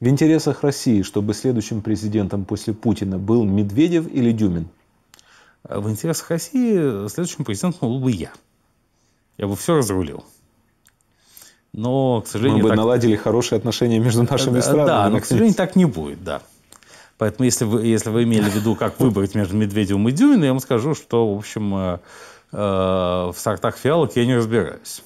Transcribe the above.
В интересах России, чтобы следующим президентом после Путина был Медведев или Дюмин? А в интересах России следующим президентом был бы я. Я бы все разрулил. Но, к сожалению... Мы бы так... наладили хорошие отношения между нашими странами. Да, но, к сожалению, так не будет, да. Поэтому, если вы, если вы имели в виду, как выбрать между Медведевым и Дюминым, я вам скажу, что, в общем, э, э, в сортах фиалок я не разбираюсь.